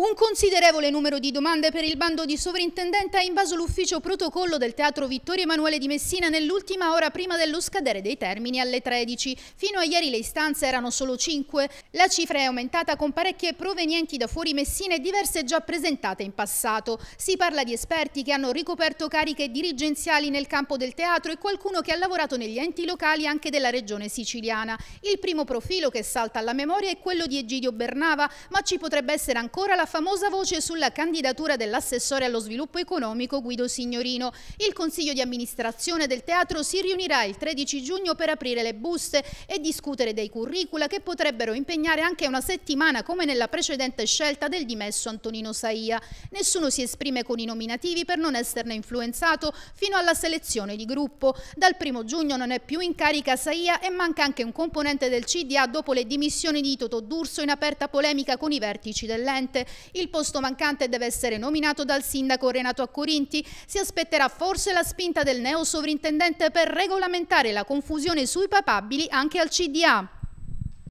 Un considerevole numero di domande per il bando di sovrintendente ha invaso l'ufficio protocollo del Teatro Vittorio Emanuele di Messina nell'ultima ora prima dello scadere dei termini alle 13. Fino a ieri le istanze erano solo 5. La cifra è aumentata con parecchie provenienti da fuori Messina e diverse già presentate in passato. Si parla di esperti che hanno ricoperto cariche dirigenziali nel campo del teatro e qualcuno che ha lavorato negli enti locali anche della regione siciliana. Il primo profilo che salta alla memoria è quello di Egidio Bernava, ma ci potrebbe essere ancora la famosa voce sulla candidatura dell'assessore allo sviluppo economico Guido Signorino. Il consiglio di amministrazione del teatro si riunirà il 13 giugno per aprire le buste e discutere dei curricula che potrebbero impegnare anche una settimana come nella precedente scelta del dimesso Antonino Saia. Nessuno si esprime con i nominativi per non esserne influenzato fino alla selezione di gruppo. Dal 1 giugno non è più in carica Saia e manca anche un componente del CDA dopo le dimissioni di Toto D'Urso in aperta polemica con i vertici dell'ente. Il posto mancante deve essere nominato dal sindaco Renato Accorinti. Si aspetterà forse la spinta del neo sovrintendente per regolamentare la confusione sui papabili anche al CDA.